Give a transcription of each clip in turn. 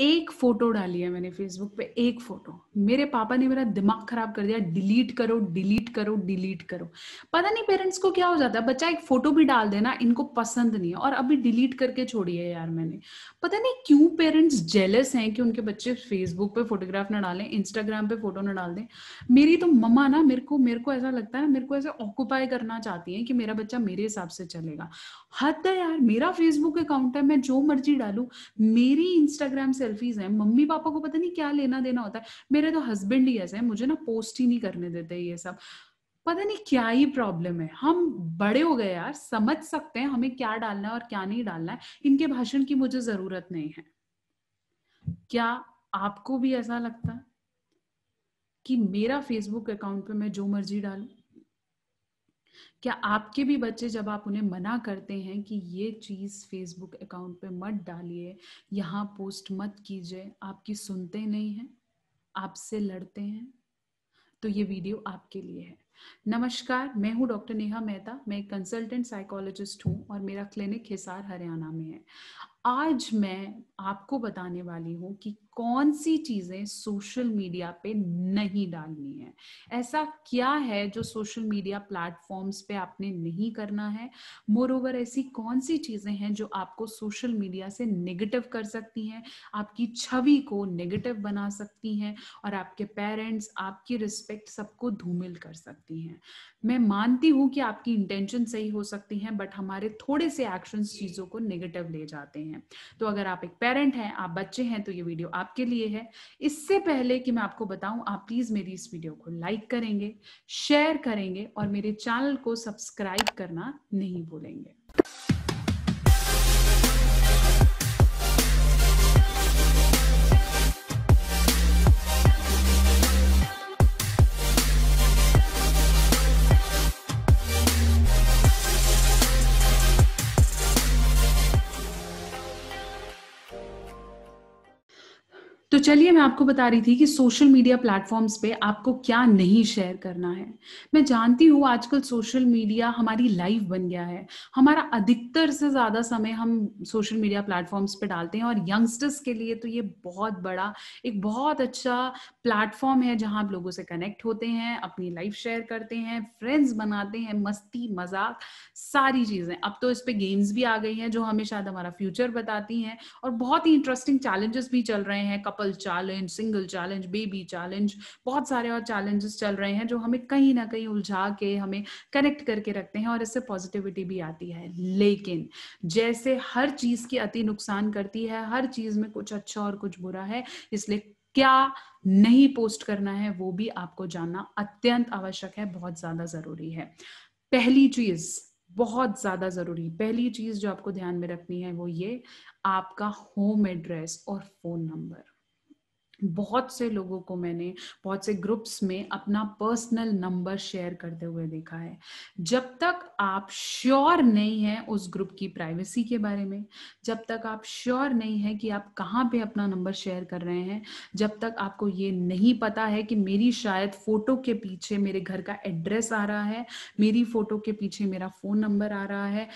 एक फोटो डाली है मैंने फेसबुक पे एक फोटो मेरे पापा ने मेरा दिमाग खराब कर दिया डिलीट करो डिलीट करो डिलीट करो पता नहीं पेरेंट्स को क्या हो जाता है बच्चा एक फोटो भी डाल देना इनको पसंद नहीं है और अभी डिलीट करके छोड़ी है यार मैंने पता नहीं क्यों पेरेंट्स जेलस हैं कि उनके बच्चे फेसबुक पे फोटोग्राफ ना डालें इंस्टाग्राम पे फोटो ना डाल दें मेरी तो मम्मा ना मेरे को मेरे को ऐसा लगता है ना मेरे को ऐसा ऑक्यूपाई करना चाहती है कि मेरा बच्चा मेरे हिसाब से चलेगा हद है यार मेरा फेसबुक अकाउंट है मैं जो मर्जी डालू मेरी इंस्टाग्राम से सेल्फीज हैं मम्मी पापा को पता नहीं क्या लेना देना होता है मेरे तो हस्बैंड ही ऐसे हैं मुझे ना पोस्ट ही नहीं करने देते ये सब पता नहीं क्या ही प्रॉब्लम है हम बड़े हो गए यार समझ सकते हैं हमें क्या डालना है और क्या नहीं डालना है इनके भाषण की मुझे जरूरत नहीं है क्या आपको भी ऐसा लगता है कि मेरा फेसबुक अकाउंट पे मैं जो मर्जी डालू क्या आपके भी बच्चे जब आप उन्हें मना करते हैं कि ये चीज़ फेसबुक अकाउंट पे मत डालिए यहाँ पोस्ट मत कीजिए आपकी सुनते नहीं हैं आपसे लड़ते हैं तो ये वीडियो आपके लिए है नमस्कार मैं हूं डॉक्टर नेहा मेहता मैं एक कंसल्टेंट साइकोलॉजिस्ट हूं और मेरा क्लिनिक हिसार हरियाणा में है आज मैं आपको बताने वाली हूँ कि कौन सी चीजें सोशल मीडिया पे नहीं डालनी है ऐसा क्या है जो सोशल मीडिया प्लेटफॉर्म्स पे आपने नहीं करना है मोर ओवर ऐसी कौन सी चीजें हैं जो आपको सोशल मीडिया से नेगेटिव कर सकती हैं आपकी छवि को नेगेटिव बना सकती हैं और आपके पेरेंट्स आपकी रिस्पेक्ट सबको धूमिल कर सकती हैं मैं मानती हूँ कि आपकी इंटेंशन सही हो सकती है बट हमारे थोड़े से एक्शन चीजों को नेगेटिव ले जाते हैं हैं तो अगर आप एक पेरेंट हैं आप बच्चे हैं तो ये वीडियो आपके लिए है इससे पहले कि मैं आपको बताऊं आप प्लीज मेरी इस वीडियो को लाइक करेंगे शेयर करेंगे और मेरे चैनल को सब्सक्राइब करना नहीं भूलेंगे तो चलिए मैं आपको बता रही थी कि सोशल मीडिया प्लेटफॉर्म्स पे आपको क्या नहीं शेयर करना है मैं जानती हूँ आजकल सोशल मीडिया हमारी लाइफ बन गया है हमारा अधिकतर से ज़्यादा समय हम सोशल मीडिया प्लेटफॉर्म्स पे डालते हैं और यंगस्टर्स के लिए तो ये बहुत बड़ा एक बहुत अच्छा प्लेटफॉर्म है जहाँ आप लोगों से कनेक्ट होते हैं अपनी लाइफ शेयर करते हैं फ्रेंड्स बनाते हैं मस्ती मजाक सारी चीज़ें अब तो इस पर गेम्स भी आ गई हैं जो हमें शायद हमारा फ्यूचर बताती हैं और बहुत ही इंटरेस्टिंग चैलेंजेस भी चल रहे हैं couple challenge single challenge baby challenge बहुत सारे और चैलेंजेस चल रहे हैं जो हमें कहीं ना कहीं उलझा के हमें कनेक्ट करके रखते हैं और इससे पॉजिटिविटी भी आती है लेकिन जैसे हर चीज की अति नुकसान करती है हर चीज में कुछ अच्छा और कुछ बुरा है इसलिए क्या नहीं पोस्ट करना है वो भी आपको जानना अत्यंत आवश्यक है बहुत ज्यादा जरूरी है पहली चीज बहुत ज्यादा जरूरी पहली चीज जो आपको ध्यान में रखनी है वो ये आपका होम एड्रेस और फोन नंबर बहुत से लोगों को मैंने बहुत से ग्रुप्स में अपना पर्सनल नंबर शेयर करते हुए देखा है जब तक आप श्योर नहीं है उस ग्रुप की प्राइवेसी के बारे में जब तक आप श्योर नहीं है कि आप कहाँ पे अपना नंबर शेयर कर रहे हैं जब तक आपको ये नहीं पता है कि मेरी शायद फोटो के पीछे मेरे घर का एड्रेस आ रहा है मेरी फोटो के पीछे मेरा फोन नंबर आ रहा है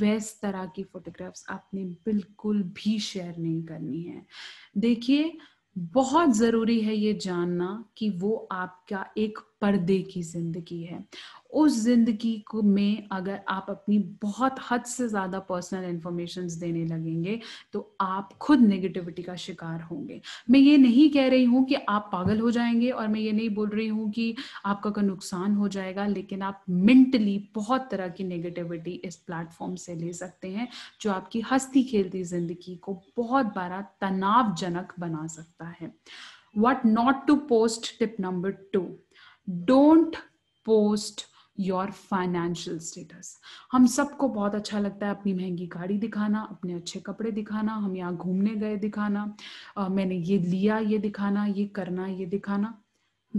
वैस तरह की फोटोग्राफ्स आपने बिल्कुल भी शेयर नहीं करनी है देखिए बहुत जरूरी है ये जानना कि वो आपका एक पर्दे की जिंदगी है उस जिंदगी को में अगर आप अपनी बहुत हद से ज़्यादा पर्सनल इन्फॉर्मेशन देने लगेंगे तो आप खुद नेगेटिविटी का शिकार होंगे मैं ये नहीं कह रही हूँ कि आप पागल हो जाएंगे और मैं ये नहीं बोल रही हूँ कि आपका का नुकसान हो जाएगा लेकिन आप मेंटली बहुत तरह की नेगेटिविटी इस प्लेटफॉर्म से ले सकते हैं जो आपकी हस्ती खेलती ज़िंदगी को बहुत बड़ा तनावजनक बना सकता है what not to post tip number two don't post your financial status हम सबको बहुत अच्छा लगता है अपनी महंगी गाड़ी दिखाना अपने अच्छे कपड़े दिखाना हम यहाँ घूमने गए दिखाना आ, मैंने ये लिया ये दिखाना ये करना ये दिखाना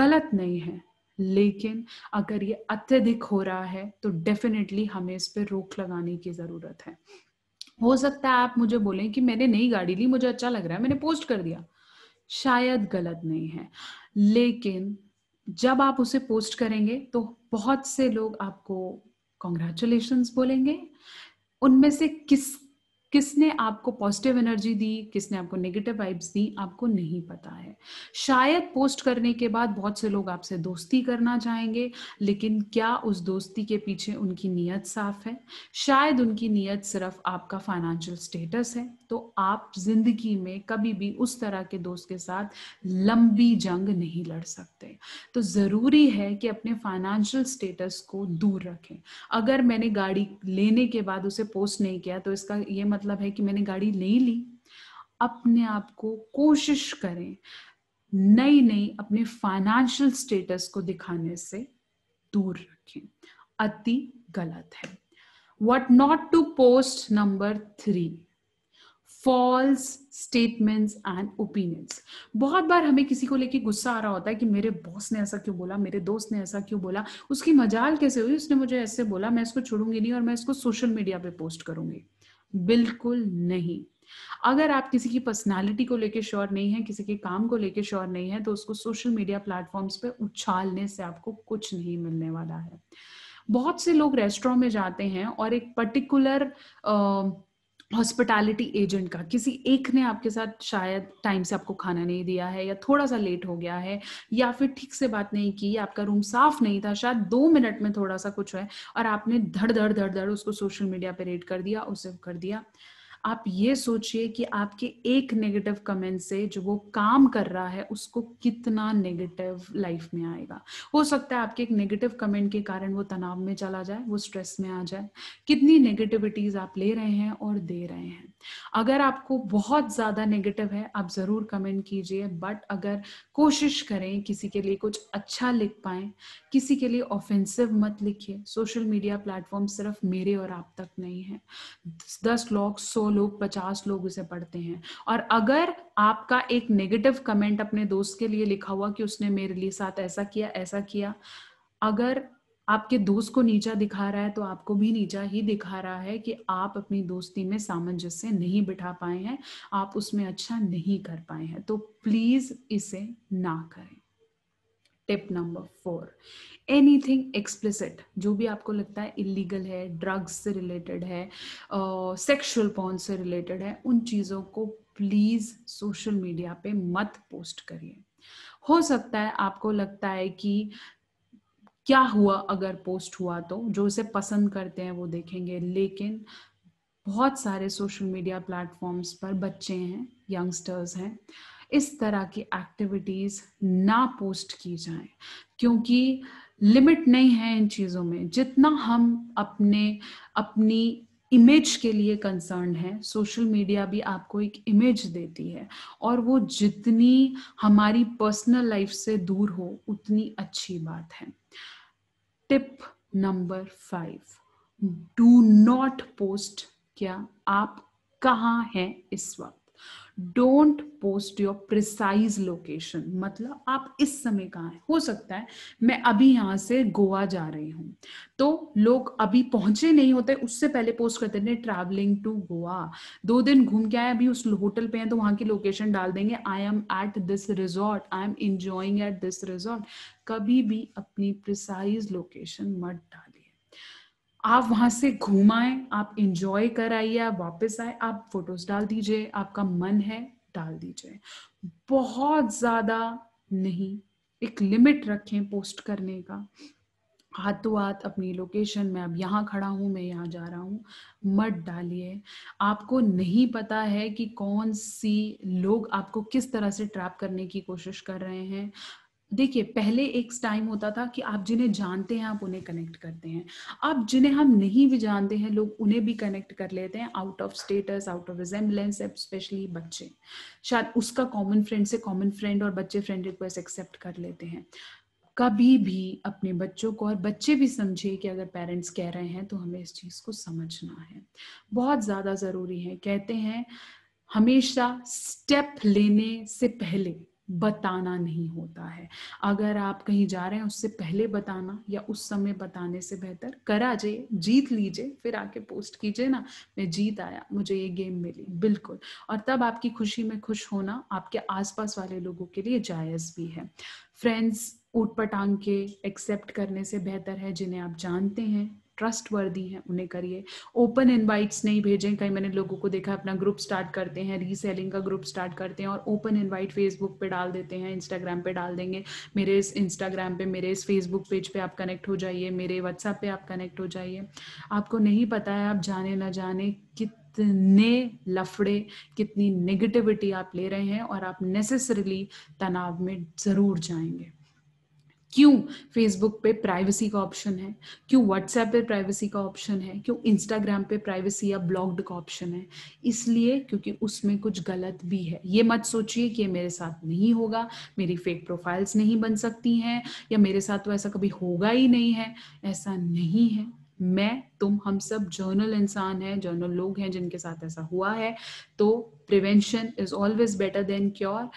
गलत नहीं है लेकिन अगर ये अत्यधिक हो रहा है तो डेफिनेटली हमें इस पर रोक लगाने की ज़रूरत है हो सकता है आप मुझे बोलें कि मैंने नई गाड़ी ली मुझे अच्छा लग रहा है मैंने पोस्ट कर दिया शायद गलत नहीं है लेकिन जब आप उसे पोस्ट करेंगे तो बहुत से लोग आपको कॉन्ग्रेचुलेशन बोलेंगे उनमें से किस किसने आपको पॉजिटिव एनर्जी दी किसने आपको नेगेटिव वाइब्स दी आपको नहीं पता है शायद पोस्ट करने के बाद बहुत से लोग आपसे दोस्ती करना चाहेंगे लेकिन क्या उस दोस्ती के पीछे उनकी नीयत साफ है शायद उनकी नीयत सिर्फ आपका फाइनेंशियल स्टेटस है तो आप जिंदगी में कभी भी उस तरह के दोस्त के साथ लंबी जंग नहीं लड़ सकते तो ज़रूरी है कि अपने फाइनेंशियल स्टेटस को दूर रखें अगर मैंने गाड़ी लेने के बाद उसे पोस्ट नहीं किया तो इसका ये मतलब मतलब है कि मैंने गाड़ी नहीं ली अपने आप को कोशिश करें नई नई अपने फाइनेंशियल स्टेटस को दिखाने से दूर रखें अति गलत है what not to post number three false statements and opinions बहुत बार हमें किसी को लेके गुस्सा आ रहा होता है कि मेरे बॉस ने ऐसा क्यों बोला मेरे दोस्त ने ऐसा क्यों बोला उसकी मजाल कैसे हुई उसने मुझे ऐसे बोला मैं इसको छोड़ूंगी नहीं और मैं इसको सोशल मीडिया पे पोस्ट करूंगी बिल्कुल नहीं अगर आप किसी की पर्सनालिटी को लेकर श्योर नहीं है किसी के काम को लेकर श्योर नहीं है तो उसको सोशल मीडिया प्लेटफॉर्म्स पे उछालने से आपको कुछ नहीं मिलने वाला है बहुत से लोग रेस्टोरेंट में जाते हैं और एक पर्टिकुलर uh, हॉस्पिटैलिटी एजेंट का किसी एक ने आपके साथ शायद टाइम से आपको खाना नहीं दिया है या थोड़ा सा लेट हो गया है या फिर ठीक से बात नहीं की आपका रूम साफ नहीं था शायद दो मिनट में थोड़ा सा कुछ है और आपने धड़ धड़ धड़ धड़ उसको सोशल मीडिया पर रेड कर दिया उसे कर दिया आप ये सोचिए कि आपके एक नेगेटिव कमेंट से जो वो काम कर रहा है उसको कितना नेगेटिव लाइफ में आएगा हो सकता है आपके एक नेगेटिव कमेंट के कारण वो तनाव में चला जाए वो स्ट्रेस में आ जाए कितनी नेगेटिविटीज आप ले रहे हैं और दे रहे हैं अगर आपको बहुत ज्यादा नेगेटिव है आप जरूर कमेंट कीजिए बट अगर कोशिश करें किसी के लिए कुछ अच्छा लिख पाए किसी के लिए ऑफेंसिव मत लिखिए सोशल मीडिया प्लेटफॉर्म सिर्फ मेरे और आप तक नहीं है दस लोग सो लोग पचास लोग उसे पढ़ते हैं और अगर आपका एक नेगेटिव कमेंट अपने दोस्त के लिए लिखा हुआ कि उसने मेरे लिए साथ ऐसा किया ऐसा किया अगर आपके दोस्त को नीचा दिखा रहा है तो आपको भी नीचा ही दिखा रहा है कि आप अपनी दोस्ती में सामंजस्य नहीं बिठा पाए हैं आप उसमें अच्छा नहीं कर पाए हैं तो प्लीज इसे ना करें tip number four anything explicit जो भी आपको लगता है इलीगल है ड्रग्स से रिलेटेड है सेक्सुअल पॉन से रिलेटेड है उन चीज़ों को प्लीज़ सोशल मीडिया पे मत पोस्ट करिए हो सकता है आपको लगता है कि क्या हुआ अगर पोस्ट हुआ तो जो उसे पसंद करते हैं वो देखेंगे लेकिन बहुत सारे सोशल मीडिया प्लेटफॉर्म्स पर बच्चे हैं यंगस्टर्स हैं इस तरह की एक्टिविटीज़ ना पोस्ट की जाए क्योंकि लिमिट नहीं है इन चीज़ों में जितना हम अपने अपनी इमेज के लिए कंसर्न है सोशल मीडिया भी आपको एक इमेज देती है और वो जितनी हमारी पर्सनल लाइफ से दूर हो उतनी अच्छी बात है tip number five do not post क्या आप कहाँ हैं इस वक्त don't post your precise location मतलब आप इस समय कहाँ हैं हो सकता है मैं अभी यहाँ से गोवा जा रही हूँ तो लोग अभी पहुंचे नहीं होते उससे पहले पोस्ट करते हैं ट्रैवलिंग टू गोवा दो दिन घूम के आए अभी उस होटल पे हैं तो वहाँ की लोकेशन डाल देंगे I am at this resort I am enjoying at this resort कभी भी अपनी प्रिसाइज लोकेशन मत डाल आप वहां से घूम आए आप इंजॉय कर आइए आप वापस आए आप फोटोज डाल दीजिए आपका मन है डाल दीजिए बहुत ज्यादा नहीं एक लिमिट रखें पोस्ट करने का हाथों तो हाथ अपनी लोकेशन में अब यहाँ खड़ा हूँ मैं यहाँ जा रहा हूँ मत डालिए आपको नहीं पता है कि कौन सी लोग आपको किस तरह से ट्रैप करने की कोशिश कर रहे हैं देखिए पहले एक टाइम होता था कि आप जिन्हें जानते हैं आप उन्हें कनेक्ट करते हैं आप जिन्हें हम नहीं भी जानते हैं लोग उन्हें भी कनेक्ट कर लेते हैं out of status out of resemblance specially बच्चे शायद उसका कॉमन फ्रेंड से कॉमन फ्रेंड और बच्चे फ्रेंड रिक्वेस्ट एक्सेप्ट कर लेते हैं कभी भी अपने बच्चों को और बच्चे भी समझे कि अगर पेरेंट्स कह रहे हैं तो हमें इस चीज़ को समझना है बहुत ज़्यादा ज़रूरी है कहते हैं हमेशा स्टेप लेने से पहले बताना नहीं होता है अगर आप कहीं जा रहे हैं उससे पहले बताना या उस समय बताने से बेहतर करा जे जीत लीजिए फिर आके पोस्ट कीजिए ना मैं जीत आया मुझे ये गेम मिली बिल्कुल और तब आपकी खुशी में खुश होना आपके आसपास वाले लोगों के लिए जायज़ भी है फ्रेंड्स ऊट पटांग के एक्सेप्ट करने से बेहतर है जिन्हें आप जानते हैं ट्रस्टवर्दी हैं उन्हें करिए ओपन इनवाइट्स नहीं भेजें कहीं मैंने लोगों को देखा अपना ग्रुप स्टार्ट करते हैं रीसेलिंग का ग्रुप स्टार्ट करते हैं और ओपन इनवाइट फेसबुक पे डाल देते हैं इंस्टाग्राम पे डाल देंगे मेरे इस इंस्टाग्राम पे मेरे इस फेसबुक पेज पे आप कनेक्ट हो जाइए मेरे व्हाट्सएप पे आप कनेक्ट हो जाइए आपको नहीं पता है आप जाने ना जाने कितने लफड़े कितनी नेगेटिविटी आप ले रहे हैं और आप नेसेसरली तनाव में ज़रूर जाएंगे क्यों फेसबुक पे प्राइवेसी का ऑप्शन है क्यों व्हाट्सएप पे प्राइवेसी का ऑप्शन है क्यों इंस्टाग्राम पे प्राइवेसी या ब्लॉग्ड का ऑप्शन है इसलिए क्योंकि उसमें कुछ गलत भी है ये मत सोचिए कि ये मेरे साथ नहीं होगा मेरी फेक प्रोफाइल्स नहीं बन सकती हैं या मेरे साथ तो ऐसा कभी होगा ही नहीं है ऐसा नहीं है मैं तुम हम सब जर्नल इंसान हैं जर्नल लोग हैं जिनके साथ ऐसा हुआ है तो prevention is always better than cure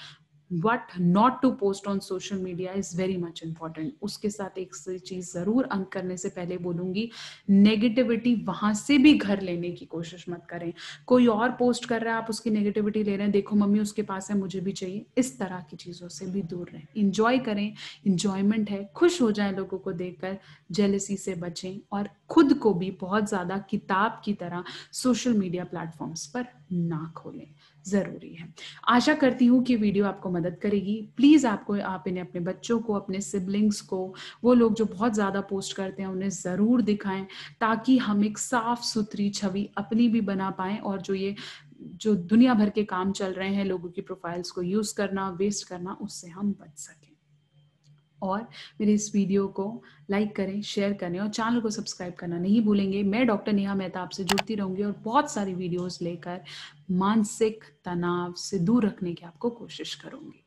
what not to post on social media is very much important उसके साथ एक चीज जरूर अंक करने से पहले बोलूंगी नेगेटिविटी वहां से भी घर लेने की कोशिश मत करें कोई और पोस्ट कर रहा है आप उसकी नेगेटिविटी ले रहे हैं देखो मम्मी उसके पास है मुझे भी चाहिए इस तरह की चीजों से भी दूर रहें इंजॉय करें इंजॉयमेंट है खुश हो जाए लोगों को देखकर जेलसी से बचें और खुद को भी बहुत ज्यादा किताब की तरह सोशल मीडिया प्लेटफॉर्म्स पर ना खोलें ज़रूरी है आशा करती हूँ कि वीडियो आपको मदद करेगी प्लीज़ आपको आप इन्हें अपने बच्चों को अपने सिबलिंग्स को वो लोग जो बहुत ज़्यादा पोस्ट करते हैं उन्हें ज़रूर दिखाएं ताकि हम एक साफ़ सुथरी छवि अपनी भी बना पाएँ और जो ये जो दुनिया भर के काम चल रहे हैं लोगों की प्रोफाइल्स को यूज़ करना वेस्ट करना उससे हम बच सकें और मेरे इस वीडियो को लाइक करें शेयर करें और चैनल को सब्सक्राइब करना नहीं भूलेंगे मैं डॉक्टर नेहा मेहता आपसे जुड़ती रहूंगी और बहुत सारी वीडियोस लेकर मानसिक तनाव से दूर रखने की आपको कोशिश करूंगी